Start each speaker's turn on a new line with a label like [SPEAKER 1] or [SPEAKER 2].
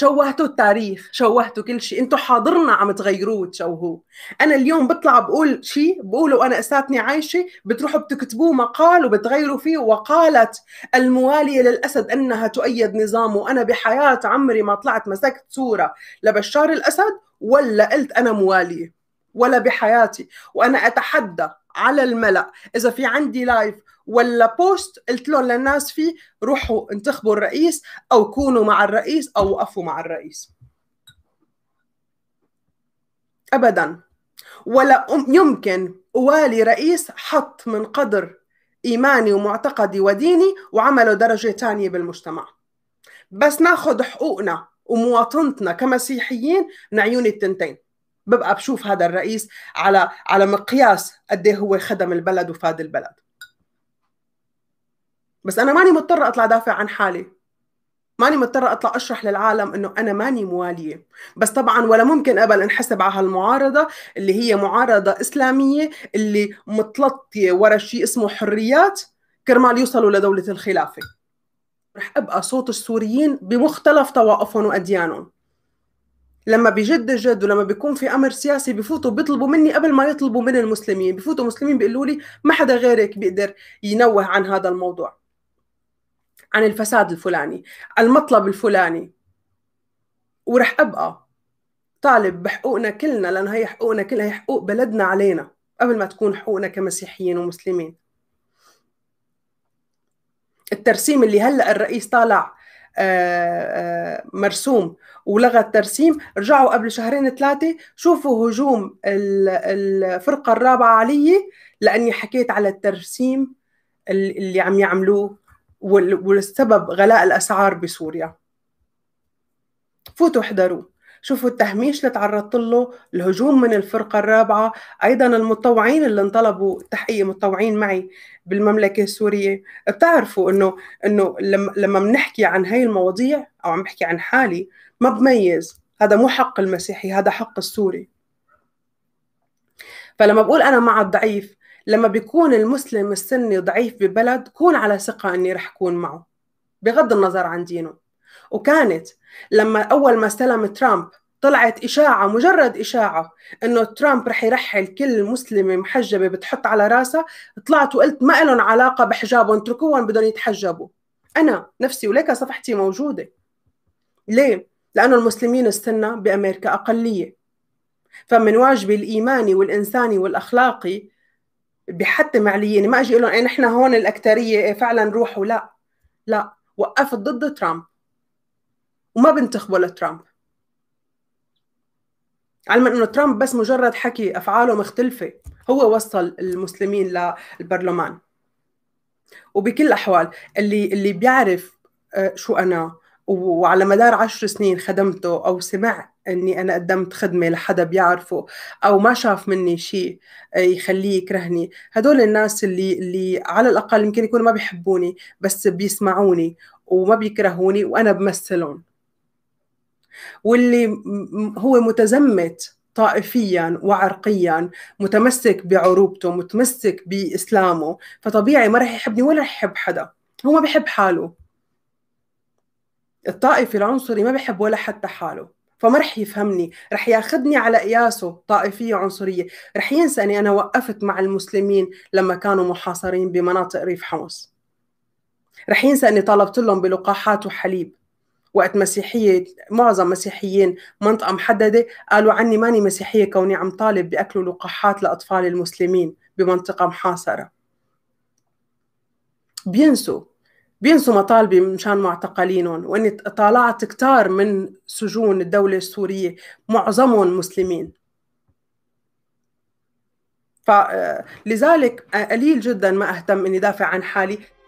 [SPEAKER 1] شوهتوا التاريخ شوهتوا كل شيء انتم حاضرنا عم تغيروه وتشوهوه انا اليوم بطلع بقول شيء بقوله وانا اساتني عايشه بتروحوا بتكتبوه مقال وبتغيروا فيه وقالت المواليه للاسد انها تؤيد نظامه وانا بحياه عمري ما طلعت مسكت صوره لبشار الاسد ولا قلت انا مواليه ولا بحياتي وانا اتحدى على الملأ إذا في عندي لايف ولا بوست قلت لهم للناس فيه روحوا انتخبوا الرئيس أو كونوا مع الرئيس أو وقفوا مع الرئيس أبدا ولا يمكن أوالي رئيس حط من قدر إيماني ومعتقدي وديني وعملوا درجة ثانيه بالمجتمع بس ناخد حقوقنا ومواطنتنا كمسيحيين من عيون التنتين ببقى بشوف هذا الرئيس على على مقياس قد إيه هو خدم البلد وفاد البلد بس انا ماني مضطره اطلع دافع عن حالي ماني مضطرة أطلع أشرح للعالم إنه أنا ماني موالية بس طبعا ولا ممكن قبل انحسب على هالمعارضة اللي هي معارضة إسلامية اللي متلطية ورا شيء اسمه حريات كرمال يوصلوا لدولة الخلافة رح أبقى صوت السوريين بمختلف طوائفهم وأديانهم لما بجد الجد ولما بيكون في امر سياسي بفوتوا بيطلبوا مني قبل ما يطلبوا من المسلمين بفوتوا مسلمين بيقولوا لي ما حدا غيرك بيقدر ينوه عن هذا الموضوع عن الفساد الفلاني المطلب الفلاني ورح ابقى طالب بحقوقنا كلنا لان هي حقوقنا كلها هي حقوق بلدنا علينا قبل ما تكون حقوقنا كمسيحيين ومسلمين الترسيم اللي هلا الرئيس طالع آه، آه، مرسوم ولغى الترسيم رجعوا قبل شهرين ثلاثة شوفوا هجوم الفرقة الرابعة علي لأني حكيت على الترسيم اللي عم يعملوه والسبب غلاء الأسعار بسوريا فوتوا احضروه شوفوا التهميش اللي تعرضت له الهجوم من الفرقة الرابعة أيضا المتطوعين اللي انطلبوا تحقيق متطوعين معي بالمملكة السورية بتعرفوا أنه أنه لما بنحكي عن هاي المواضيع أو عم بحكي عن حالي ما بميز هذا مو حق المسيحي هذا حق السوري فلما بقول أنا مع الضعيف لما بيكون المسلم السني ضعيف ببلد كون على ثقة أني رح أكون معه بغض النظر عن دينه وكانت لما أول ما استلم ترامب طلعت إشاعة مجرد إشاعة إنه ترامب رح يرحل كل مسلمة محجبة بتحط على راسها طلعت وقلت ما لهم علاقة بحجابهم اتركوهم بدهم يتحجبوا أنا نفسي وليك صفحتي موجودة ليه؟ لأنه المسلمين السنة بأمريكا أقلية فمن واجبي الإيماني والإنساني والأخلاقي بحتم علي يعني ما أجي لهم إيه نحن هون الأكترية إيه فعلا روحوا لا لا وقفت ضد ترامب وما بنتخبوا لترامب علما انه ترامب بس مجرد حكي افعاله مختلفه هو وصل المسلمين للبرلمان وبكل الاحوال اللي اللي بيعرف آه، شو انا وعلى مدار عشر سنين خدمته او سمع اني انا قدمت خدمه لحدا بيعرفه او ما شاف مني شيء آه، يخليه يكرهني هدول الناس اللي اللي على الاقل يمكن يكونوا ما بيحبوني بس بيسمعوني وما بيكرهوني وانا بمثلهم واللي هو متزمت طائفيا وعرقيا متمسك بعروبته متمسك باسلامه فطبيعي ما راح يحبني ولا راح يحب حدا هو ما بحب حاله الطائفي العنصري ما بحب ولا حتى حاله فما رح يفهمني رح ياخذني على قياسه طائفية عنصرية رح ينسى أني أنا وقفت مع المسلمين لما كانوا محاصرين بمناطق ريف حمص رح ينسى أني طلبت لهم بلقاحات وحليب وقت مسيحية معظم مسيحيين منطقة محددة قالوا عني ماني مسيحية كوني عم طالب بأكل لقاحات لأطفال المسلمين بمنطقة محاصرة بينسوا بينسوا مطالبي مشان معتقلينهم واني طالعت كتار من سجون الدولة السورية معظمهم مسلمين فلذلك آه، قليل جدا ما اهتم اني دافع عن حالي